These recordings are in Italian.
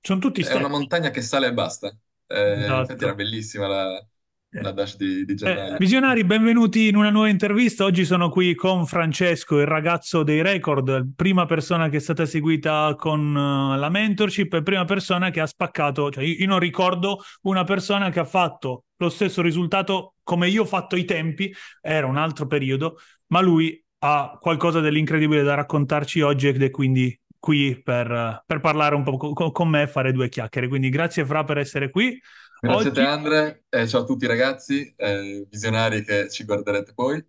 Sono tutti step. È una montagna che sale e basta. Eh, Infatti esatto. era bellissima la, eh. la dash di, di eh, visionari, benvenuti in una nuova intervista. Oggi sono qui con Francesco, il ragazzo dei record, prima persona che è stata seguita con uh, la mentorship e prima persona che ha spaccato, cioè io, io non ricordo una persona che ha fatto lo stesso risultato come io ho fatto i tempi, era un altro periodo, ma lui ha qualcosa dell'incredibile da raccontarci oggi ed è quindi qui per, per parlare un po' co- con me e fare due chiacchiere. Quindi grazie Fra per essere qui. Grazie Oggi... a te Andre, eh, ciao a tutti ragazzi, eh, visionari che ci guarderete poi.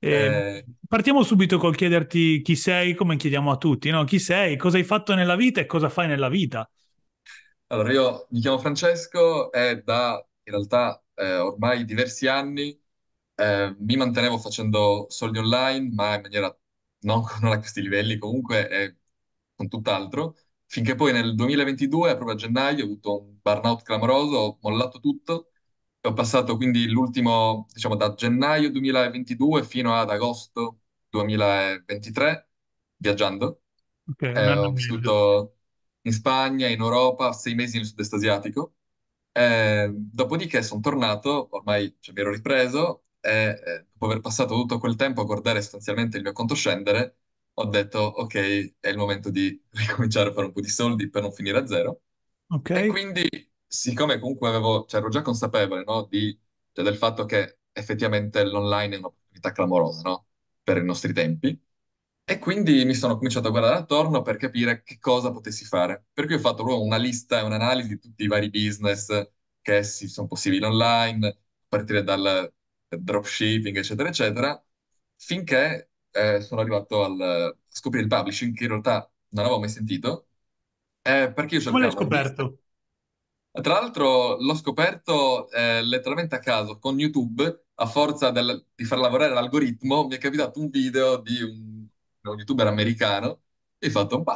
Eh, partiamo subito col chiederti chi sei, come chiediamo a tutti, no? chi sei, cosa hai fatto nella vita e cosa fai nella vita. Allora, io mi chiamo Francesco e da, in realtà, eh, ormai diversi anni eh, mi mantenevo facendo soldi online, ma in maniera non, non a questi livelli comunque, con tutt'altro, finché poi nel 2022, proprio a gennaio, ho avuto un burnout clamoroso, ho mollato tutto ho passato quindi l'ultimo, diciamo, da gennaio 2022 fino ad agosto 2023 viaggiando. Okay, eh, ho vissuto in Spagna, in Europa, sei mesi nel sud-est asiatico. Eh, dopodiché sono tornato, ormai cioè, mi ero ripreso, e eh, dopo aver passato tutto quel tempo a guardare sostanzialmente il mio conto scendere, ho detto ok, è il momento di ricominciare a fare un po' di soldi per non finire a zero. Okay. E quindi, siccome comunque avevo, cioè, ero già consapevole no, di, cioè, del fatto che effettivamente l'online è un'opportunità clamorosa no, per i nostri tempi, e quindi mi sono cominciato a guardare attorno per capire che cosa potessi fare. Per cui ho fatto proprio una lista e un'analisi di tutti i vari business che sono possibili online, a partire dal dropshipping, eccetera, eccetera, finché eh, sono arrivato al, a eh, scoprire il publishing, che in realtà non avevo mai sentito, eh, perché io Come l'hai cercavo... scoperto? Eh, tra l'altro l'ho scoperto eh, letteralmente a caso con YouTube, a forza del, di far lavorare l'algoritmo, mi è capitato un video di un, un YouTuber americano e ho fatto, ma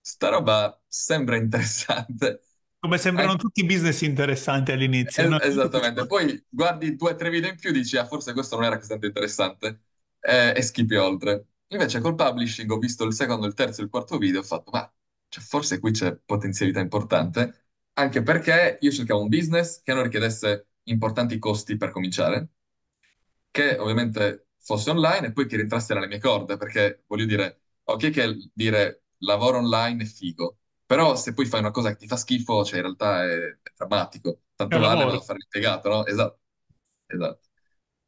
sta roba sembra interessante. Come sembrano Anche... tutti i business interessanti all'inizio. no? Esattamente, poi guardi due o tre video in più e dici, ah forse questo non era così interessante e schipi oltre. Invece col publishing ho visto il secondo, il terzo e il quarto video e ho fatto, ma cioè, forse qui c'è potenzialità importante, anche perché io cercavo un business che non richiedesse importanti costi per cominciare, che ovviamente fosse online e poi che rientrasse nelle mie corde, perché voglio dire, ok che dire lavoro online è figo, però se poi fai una cosa che ti fa schifo, cioè in realtà è, è drammatico, tanto vale non fare impiegato, no? Esatto, esatto.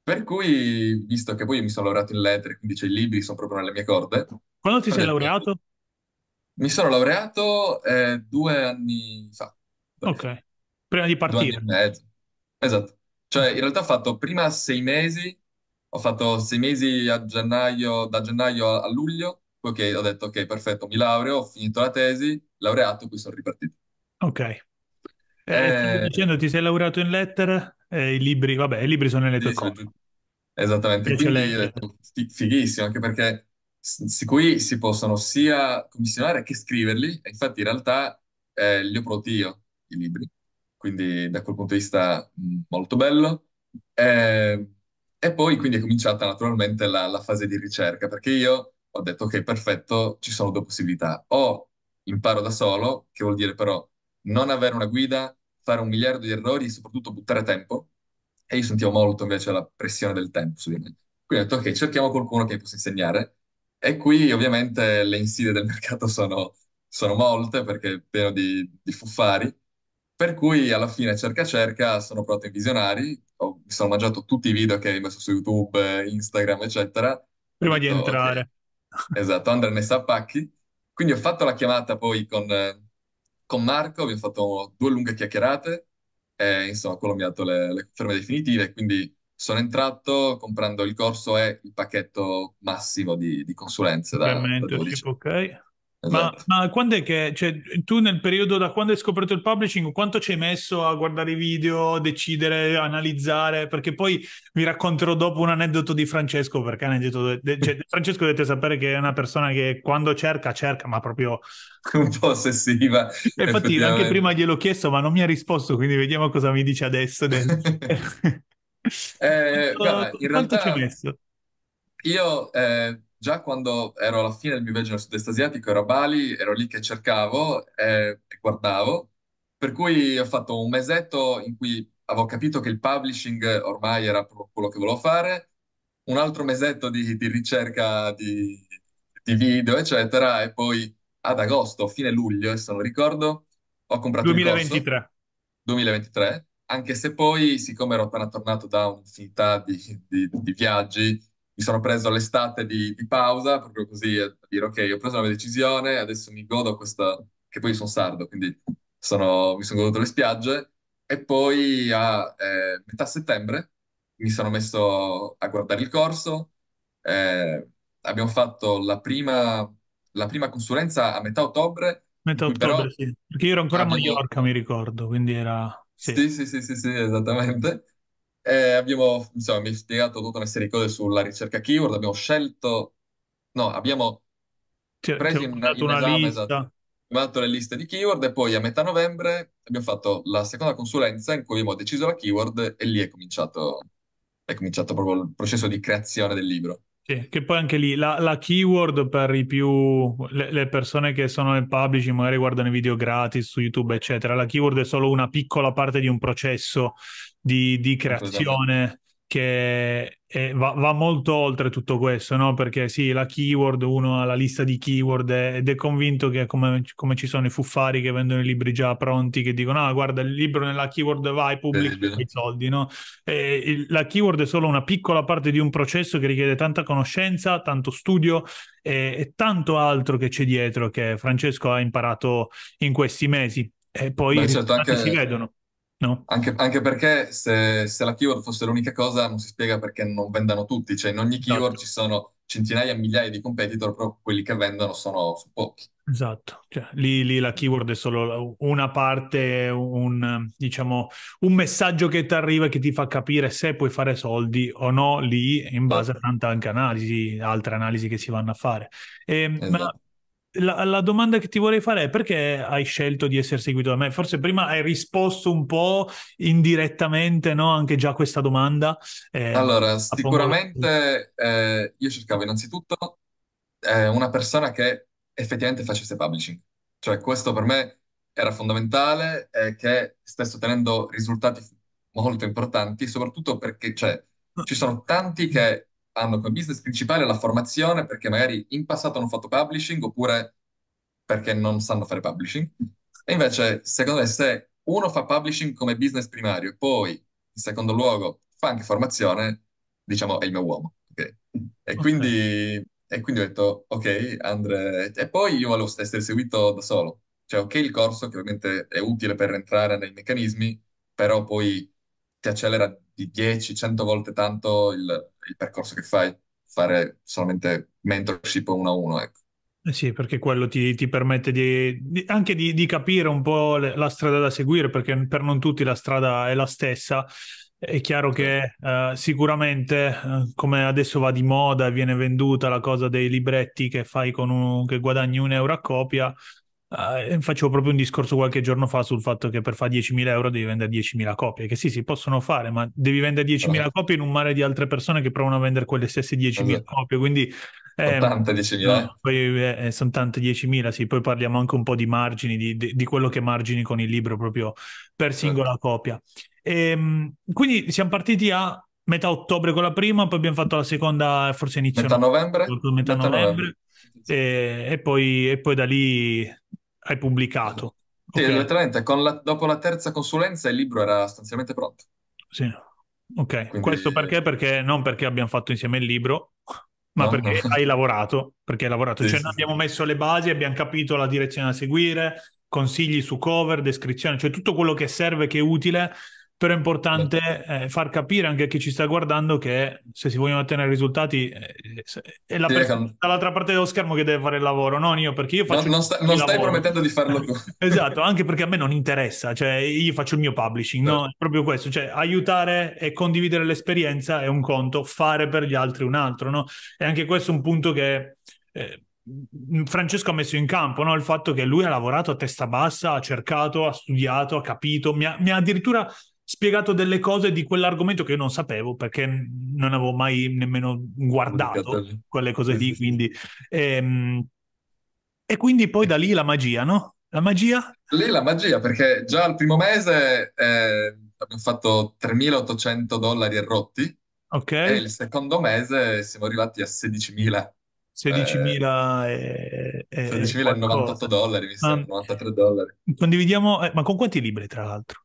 Per cui, visto che poi mi sono laureato in lettere, quindi cioè, i libri sono proprio nelle mie corde. Quando ti sei detto, laureato? Mi sono laureato eh, due anni fa. Ok, prima di partire. Due anni e mezzo. Esatto. Cioè, in realtà ho fatto prima sei mesi, ho fatto sei mesi a gennaio, da gennaio a, a luglio, poi okay, ho detto ok, perfetto, mi laureo, ho finito la tesi, laureato, poi sono ripartito. Ok. E Eh, eh... Ti eh, dicendo, ti sei laureato in lettere? eh, i libri, vabbè, i libri sono nelle tue esatto. cose. Esattamente, quindi fighissimo, anche perché s- qui si possono sia commissionare che scriverli, e infatti in realtà eh, li ho prodotti io, i libri, quindi da quel punto di vista mm, molto bello. Eh, e poi quindi è cominciata naturalmente la, la fase di ricerca, perché io ho detto ok, perfetto, ci sono due possibilità, o imparo da solo, che vuol dire però non avere una guida, fare un miliardo di errori e soprattutto buttare tempo. E io sentivo molto invece la pressione del tempo su di me. Quindi ho detto, ok, cerchiamo qualcuno che mi possa insegnare. E qui ovviamente le insidie del mercato sono, sono molte perché è pieno di, di fuffari. Per cui alla fine cerca cerca sono provato in visionari, ho, mi sono mangiato tutti i video che hai messo su YouTube, Instagram, eccetera. Prima detto, di entrare. Okay. Esatto, Andrea ne sa pacchi. Quindi ho fatto la chiamata poi con, eh, con Marco abbiamo fatto due lunghe chiacchierate e insomma quello mi ha dato le, le conferme definitive, quindi sono entrato comprando il corso e il pacchetto massimo di, di consulenze da, da 12. ok. Ma, esatto. ma, quando è che, cioè, tu nel periodo da quando hai scoperto il publishing, quanto ci hai messo a guardare i video, decidere, analizzare? Perché poi vi racconterò dopo un aneddoto di Francesco, perché aneddoto, de- cioè, Francesco dovete sapere che è una persona che quando cerca, cerca, ma proprio... Un po' ossessiva. infatti anche prima gliel'ho chiesto, ma non mi ha risposto, quindi vediamo cosa mi dice adesso. eh, quanto, guarda, in Quanto ci hai messo? Io... Eh già quando ero alla fine del mio viaggio nel sud-est asiatico, ero a Bali, ero lì che cercavo e, e guardavo, per cui ho fatto un mesetto in cui avevo capito che il publishing ormai era proprio quello che volevo fare, un altro mesetto di, di ricerca di, di, video, eccetera, e poi ad agosto, fine luglio, se non ricordo, ho comprato 2023. Corso, 2023, anche se poi, siccome ero appena tornato da un'infinità di, di viaggi, mi sono preso l'estate di, di pausa, proprio così, a dire ok, ho preso una decisione, adesso mi godo questa, che poi sono sardo, quindi sono, mi sono goduto le spiagge, e poi a eh, metà settembre mi sono messo a guardare il corso, eh, abbiamo fatto la prima, la prima, consulenza a metà ottobre. Metà ottobre, però... sì, perché io ero ancora a Mallorca, io... mi ricordo, quindi era... Sì, sì, sì, sì, sì, sì esattamente. Eh, abbiamo, insomma, mi hai spiegato tutta una serie di cose sulla ricerca keyword, abbiamo scelto, no, abbiamo c'è, preso c'è in, in esame, una esame, esatto, fatto le liste di keyword e poi a metà novembre abbiamo fatto la seconda consulenza in cui abbiamo deciso la keyword e lì è cominciato, è cominciato proprio il processo di creazione del libro. Sì, che poi anche lì la, la keyword per i più le, le, persone che sono nel publishing, magari guardano i video gratis su YouTube, eccetera. La keyword è solo una piccola parte di un processo di, di creazione che è, va, va, molto oltre tutto questo, no? Perché sì, la keyword, uno ha la lista di keyword ed è convinto che come, come ci sono i fuffari che vendono i libri già pronti, che dicono, ah guarda il libro nella keyword vai, pubblica i soldi, no? E, la keyword è solo una piccola parte di un processo che richiede tanta conoscenza, tanto studio e, e tanto altro che c'è dietro che Francesco ha imparato in questi mesi. E poi certo, anche... si vedono No. Anche, anche, perché se, se, la keyword fosse l'unica cosa non si spiega perché non vendano tutti, cioè in ogni esatto. keyword esatto. ci sono centinaia, e migliaia di competitor, però quelli che vendono sono, sono pochi. Esatto, cioè, lì, lì, la keyword è solo una parte, un, diciamo, un messaggio che ti arriva e che ti fa capire se puoi fare soldi o no lì in base a esatto. tanta anche analisi, altre analisi che si vanno a fare. E, ehm, esatto. ma, la, la, domanda che ti vorrei fare è perché hai scelto di essere seguito da me? Forse prima hai risposto un po' indirettamente, no? Anche già questa domanda. Eh, allora, sicuramente eh, io cercavo innanzitutto eh, una persona che effettivamente facesse publishing. Cioè, questo per me era fondamentale e eh, che stesse ottenendo risultati molto importanti, soprattutto perché cioè, ci sono tanti che hanno come business principale la formazione perché magari in passato hanno fatto publishing oppure perché non sanno fare publishing. E invece, secondo me, se uno fa publishing come business primario e poi, in secondo luogo, fa anche formazione, diciamo, è il mio uomo. Okay? E, okay. Quindi, e quindi ho detto, ok, Andre... E poi io volevo essere seguito da solo. Cioè, ok, il corso che ovviamente è utile per entrare nei meccanismi, però poi ti accelera di 10, 100 volte tanto il, il percorso che fai, fare solamente mentorship uno a uno. Ecco. Eh sì, perché quello ti, ti permette di, di, anche di, di, capire un po' le, la strada da seguire, perché per non tutti la strada è la stessa. È chiaro che eh, sicuramente, eh, come adesso va di moda e viene venduta la cosa dei libretti che fai con un, che guadagni un euro a copia, Uh, facevo proprio un discorso qualche giorno fa sul fatto che per fare 10.000 euro devi vendere 10.000 copie, che sì, si possono fare, ma devi vendere 10.000 ah. copie in un mare di altre persone che provano a vendere quelle stesse 10.000 esatto. copie, quindi... Eh, sono tante 10.000. Eh. poi, eh, sono tante 10.000, sì, poi parliamo anche un po' di margini, di, di, di quello che margini con il libro proprio per certo. singola esatto. copia. E, ehm, quindi siamo partiti a metà ottobre con la prima, poi abbiamo fatto la seconda forse inizio metà novembre, metà novembre. E, eh, e, poi, e poi da lì hai pubblicato. Sì, okay. esattamente. La, dopo la terza consulenza il libro era sostanzialmente pronto. Sì, ok. Quindi... Questo perché? Perché non perché abbiamo fatto insieme il libro, ma no, perché no. hai lavorato, perché hai lavorato. Sì, cioè, sì. abbiamo messo le basi, abbiamo capito la direzione da seguire, consigli su cover, descrizione, cioè tutto quello che serve, che è utile però è importante eh, far capire anche a chi ci sta guardando che se si vogliono ottenere risultati eh, è la persona esatto. dall'altra parte dello schermo che deve fare il lavoro, non io, perché io faccio... No, non, sta, non stai lavoro. promettendo di farlo tu. esatto, anche perché a me non interessa, cioè io faccio il mio publishing, no? no? proprio questo, cioè aiutare e condividere l'esperienza è un conto, fare per gli altri un altro, no? E anche questo è un punto che... Eh, Francesco ha messo in campo no? il fatto che lui ha lavorato a testa bassa, ha cercato, ha studiato, ha capito, mi ha, mi ha addirittura spiegato delle cose di quell'argomento che io non sapevo perché non avevo mai nemmeno guardato quelle cose lì. Quindi, ehm, e quindi poi da lì la magia, no? La magia? Lì la magia, perché già al primo mese eh, abbiamo fatto 3.800 dollari e rotti. Ok. E il secondo mese siamo arrivati a 16.000. 16.000 eh, e, 16.098 dollari, mi sembra, 93 ah. dollari. Condividiamo, eh, ma con quanti libri tra l'altro?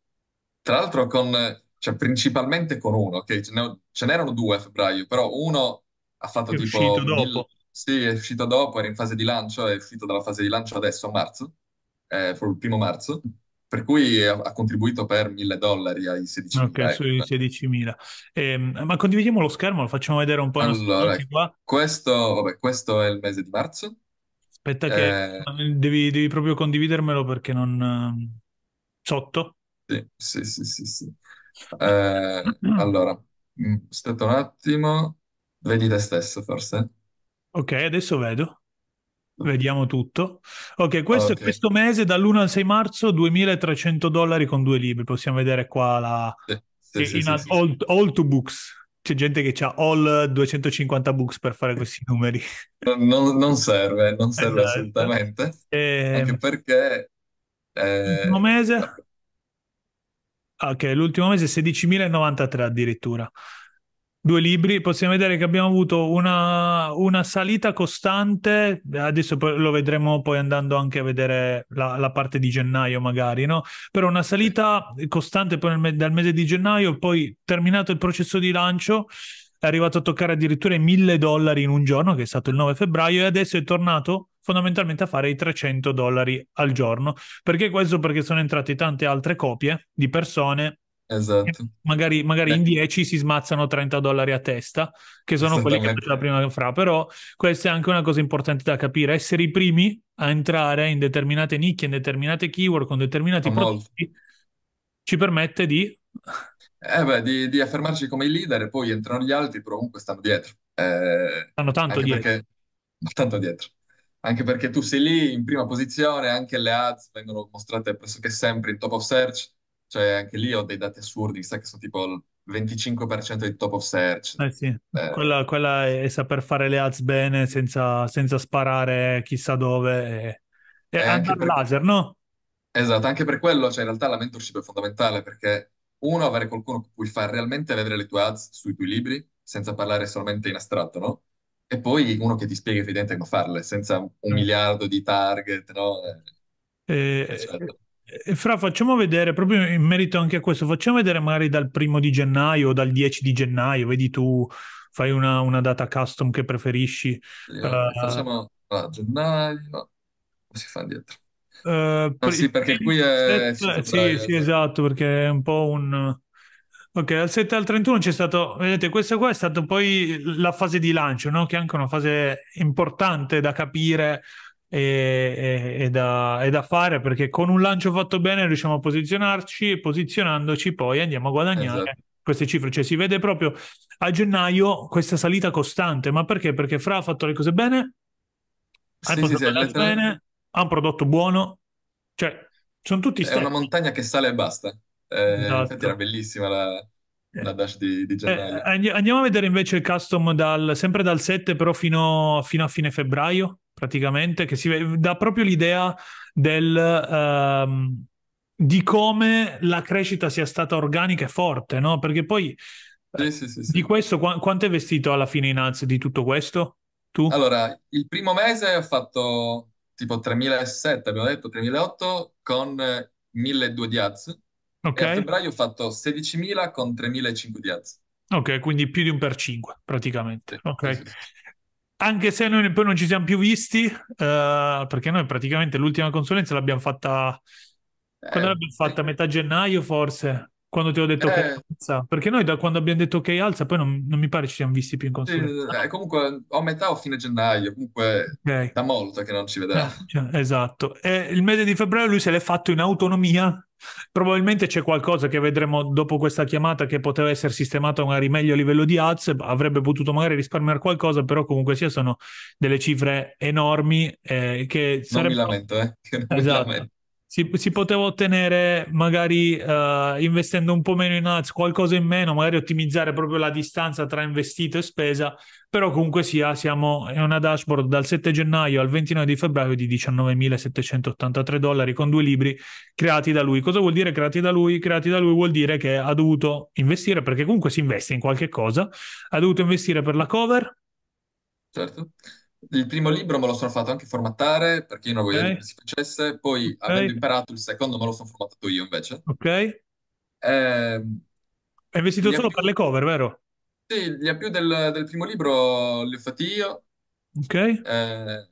Tra l'altro con, cioè, principalmente con uno, che ce, ne, ce n'erano due a febbraio, però uno ha fatto è tipo... Uscito dopo. Mil... Sì, è uscito dopo, era in fase di lancio, è uscito dalla fase di lancio adesso a marzo, eh, il primo marzo, per cui ha, contribuito per 1000 dollari ai 16.000. Ok, ecco. sui 16.000. Eh, ma condividiamo lo schermo, lo facciamo vedere un po'. Allora, questo, vabbè, questo è il mese di marzo. Aspetta che eh... devi, devi, proprio condividermelo perché non... Ehm, sotto? sì, sì, sì, sì. Eh, allora, mm, aspetta un attimo, vedi te stesso forse? Ok, adesso vedo. Vediamo tutto. Ok, questo, okay. questo mese dall'1 al 6 marzo 2300 dollari con due libri. Possiamo vedere qua la... Sì, sì, sì, all, all, to books. C'è gente che ha all 250 books per fare questi numeri. Non, non serve, non serve esatto. assolutamente. E... Ehm, Anche perché... Eh... Un mese? Ah, ok, l'ultimo mese 16.093 addirittura. Due libri, possiamo vedere che abbiamo avuto una, una salita costante, adesso lo vedremo poi andando anche a vedere la, la parte di gennaio magari, no? però una salita costante nel, dal mese di gennaio, poi terminato il processo di lancio, è arrivato a toccare addirittura i 1.000 dollari in un giorno, che è stato il 9 febbraio, e adesso è tornato fondamentalmente a fare i 300 dollari al giorno. Perché questo? Perché sono entrate tante altre copie di persone Esatto. Magari, magari in 10 si smazzano 30 dollari a testa, che sono quelli che la prima fra, però questa è anche una cosa importante da capire, essere i primi a entrare in determinate nicchie, in determinate keyword, con determinati Molto. prodotti, ci permette di... Eh beh, di, di, affermarci come i leader e poi entrano gli altri, però comunque stanno dietro. Eh, stanno tanto dietro. Perché... tanto dietro anche perché tu sei lì in prima posizione, anche le ads vengono mostrate pressoché sempre in top of search, cioè anche lì ho dei dati assurdi, sai che sono tipo il 25% di top of search. Eh sì, eh. Quella, quella, è saper fare le ads bene senza, senza sparare chissà dove e, e eh, anche il laser, no? Esatto, anche per quello, cioè in realtà la mentorship è fondamentale perché uno, avere qualcuno con cui far realmente vedere le tue ads sui tuoi libri, senza parlare solamente in astratto, no? E poi uno che ti spiega evidente come farle, senza un mm. miliardo di target, no? Eh, eh, eh, certo. eh, Fra, facciamo vedere, proprio in merito anche a questo, facciamo vedere magari dal primo di gennaio o dal 10 di gennaio, vedi tu, fai una, una data custom che preferisci. uh, facciamo a gennaio, no, si fa dietro? Uh, ah, sì, perché qui è... Set, sì, sì, esatto, perché è un po' un Ok, dal 7 al 31 c'è stato, vedete, questa qua è stata poi la fase di lancio, no? che è anche una fase importante da capire e, e, e, da, e, da, fare, perché con un lancio fatto bene riusciamo a posizionarci e posizionandoci poi andiamo a guadagnare esatto. queste cifre. Cioè si vede proprio a gennaio questa salita costante, ma perché? Perché Fra ha fatto le cose bene, sì, ha sì, portato sì, le lettera... bene, ha un prodotto buono, cioè sono tutti... È stati. una montagna che sale e basta. Eh, esatto. Infatti era bellissima la, la eh. dash di, di eh, gennaio. Eh, andiamo a vedere invece il custom dal, sempre dal 7 però fino, fino, a fine febbraio praticamente, che si dà proprio l'idea del... Um, di come la crescita sia stata organica e forte, no? Perché poi eh, sì, sì, sì. di questo qu- quanto è vestito alla fine in Hans di tutto questo? Tu? Allora, il primo mese ho fatto tipo 3007, abbiamo detto 3008 con 1200 eh, di Haz Okay. a febbraio ho fatto 16.000 con 3.500 di ads. Ok, quindi più di un per 5 praticamente. Sì, okay. sì, Anche se noi poi non ci siamo più visti, uh, perché noi praticamente l'ultima consulenza l'abbiamo fatta... Eh, l'abbiamo fatta? A metà gennaio forse? quando ti ho detto eh, che alza, perché noi da quando abbiamo detto che alza poi non, non mi pare ci siamo visti più in consulenza. Eh, comunque a metà o fine gennaio, comunque okay. da molto che non ci vedrà. Eh, cioè, esatto, e il mese di febbraio lui se l'è fatto in autonomia, probabilmente c'è qualcosa che vedremo dopo questa chiamata che poteva essere sistemata magari meglio a livello di ads, avrebbe potuto magari risparmiare qualcosa, però comunque sia sono delle cifre enormi eh, che sarebbero... Non mi lamento, eh. Non esatto. Mi lamento si, si poteva ottenere magari uh, investendo un po' meno in ads, qualcosa in meno, magari ottimizzare proprio la distanza tra investito e spesa, però comunque sia, siamo in una dashboard dal 7 gennaio al 29 febbraio di 19.783 dollari con due libri creati da lui. Cosa vuol dire creati da lui? Creati da lui vuol dire che ha dovuto investire, perché comunque si investe in qualche cosa, ha dovuto investire per la cover. Certo il primo libro me lo sono fatto anche formattare perché io non volevo okay. che si facesse, poi okay. avendo imparato il secondo me lo sono formattato io invece. Ok. Eh, è investito solo più... per le cover, vero? Sì, gli più del, del, primo libro li ho fatti io. Ok. Eh,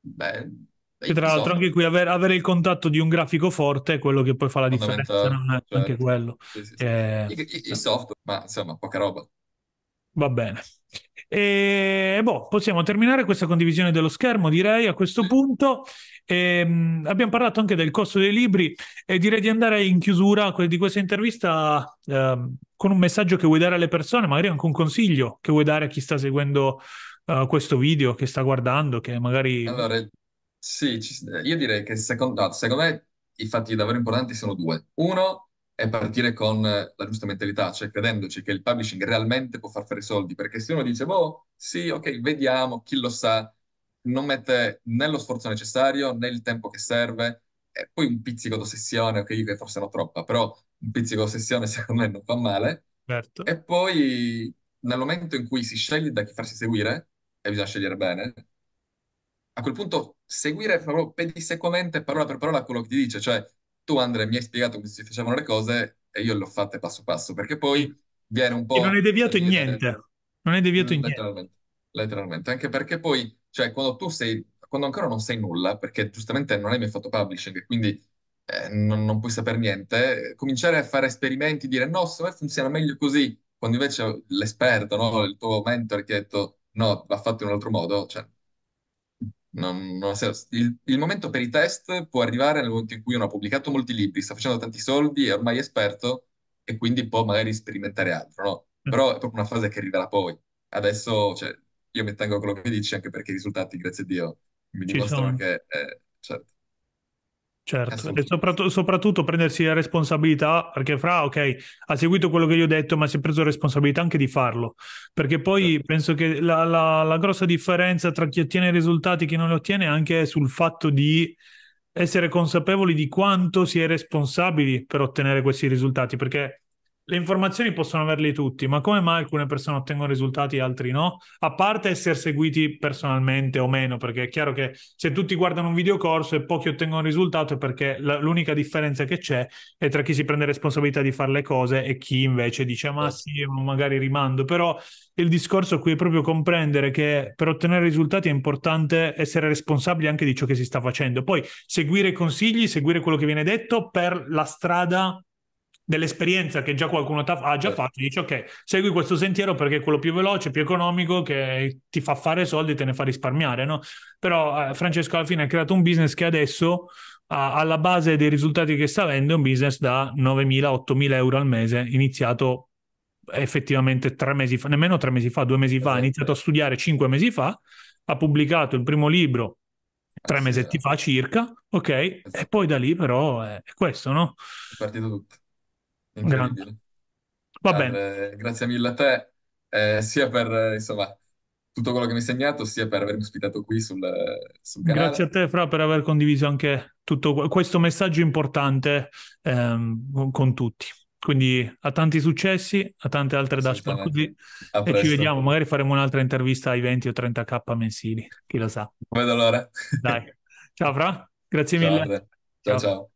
beh, e tra l'altro anche qui avere, avere, il contatto di un grafico forte è quello che poi fa la differenza, non cioè, anche certo. quello. Sì, sì, sì. Eh, I, I, software, ma insomma, poca roba. Va bene. E boh, possiamo terminare questa condivisione dello schermo, direi a questo punto. Ehm, abbiamo parlato anche del costo dei libri e direi di andare in chiusura di questa intervista ehm, con un messaggio che vuoi dare alle persone, magari anche un consiglio che vuoi dare a chi sta seguendo uh, questo video, che sta guardando, che magari... Allora, sì, io direi che secondo, secondo me i fatti davvero importanti sono due. Uno, è partire con eh, la giusta mentalità, cioè credendoci che il publishing realmente può far fare i soldi, perché se uno dice, boh, sì, ok, vediamo, chi lo sa, non mette né lo sforzo necessario né il tempo che serve, e poi un pizzico d'ossessione, ok, io che forse non troppa, però un pizzico d'ossessione secondo me non fa male. Certo. E poi nel momento in cui si sceglie da chi farsi seguire, e bisogna scegliere bene, a quel punto seguire proprio pedissequamente parola per parola quello che ti dice, cioè tu Andrea mi hai spiegato come si facevano le cose e io le ho fatte passo passo, perché poi viene un po'... E non è deviato in niente, non è deviato in letteralmente, niente. Letteralmente, anche perché poi, cioè, quando tu sei, quando ancora non sai nulla, perché giustamente non hai mai fatto publishing, quindi eh, non, non, puoi sapere niente, cominciare a fare esperimenti, dire no, secondo me funziona meglio così, quando invece l'esperto, no, il tuo mentore che ha detto no, va fatto in un altro modo, cioè, non, non il, il, momento per i test può arrivare nel momento in cui uno ha pubblicato molti libri, sta facendo tanti soldi, è ormai esperto e quindi può magari sperimentare altro, no? Mm. Però è proprio una fase che arriverà poi. Adesso, cioè, io mi tengo a quello che dici anche perché i risultati, grazie a Dio, mi Ci dimostrano sono. che... Eh, certo. Certo. certo, e soprattutto, soprattutto prendersi la responsabilità, perché Fra, ok, ha seguito quello che gli ho detto, ma si è preso la responsabilità anche di farlo, perché poi certo. penso che la, la, la, grossa differenza tra chi ottiene risultati e chi non li ottiene anche è sul fatto di essere consapevoli di quanto si è responsabili per ottenere questi risultati, perché le informazioni possono averle tutti, ma come mai alcune persone ottengono risultati e altri no? A parte essere seguiti personalmente o meno, perché è chiaro che se tutti guardano un videocorso e pochi ottengono risultato è perché la, l'unica differenza che c'è è tra chi si prende responsabilità di fare le cose e chi invece dice ah, ma sì, magari rimando, però il discorso qui è proprio comprendere che per ottenere risultati è importante essere responsabili anche di ciò che si sta facendo, poi seguire i consigli, seguire quello che viene detto per la strada dell'esperienza che già qualcuno t'ha, ha già fatto, dici ok, segui questo sentiero perché è quello più veloce, più economico, che ti fa fare soldi e te ne fa risparmiare, no? Però eh, Francesco alla fine ha creato un business che adesso ha, alla base dei risultati che sta avendo è un business da 9.000-8.000 euro al mese, iniziato effettivamente tre mesi fa, nemmeno tre mesi fa, due mesi fa, ha esatto. iniziato a studiare cinque mesi fa, ha pubblicato il primo libro tre mesetti esatto. fa circa, ok? E poi da lì però è questo, no? È partito tutto. Grande. Incredibile. Va bene. Al- grazie mille a te, eh, sia per insomma, tutto quello che mi hai insegnato, sia per avermi ospitato qui sul, sul Grazie a canale. te, Fra, per aver condiviso anche tutto questo messaggio importante ehm, con tutti. Quindi a tanti successi, a tante altre dashboard Assolutamente. A e ci presto. vediamo. Magari faremo un'altra intervista ai 20 o 30k mensili, chi lo sa. Non vedo l'ora. Ciao, Fra. Grazie Ciao mille. te. Ciao Ciao. ciao.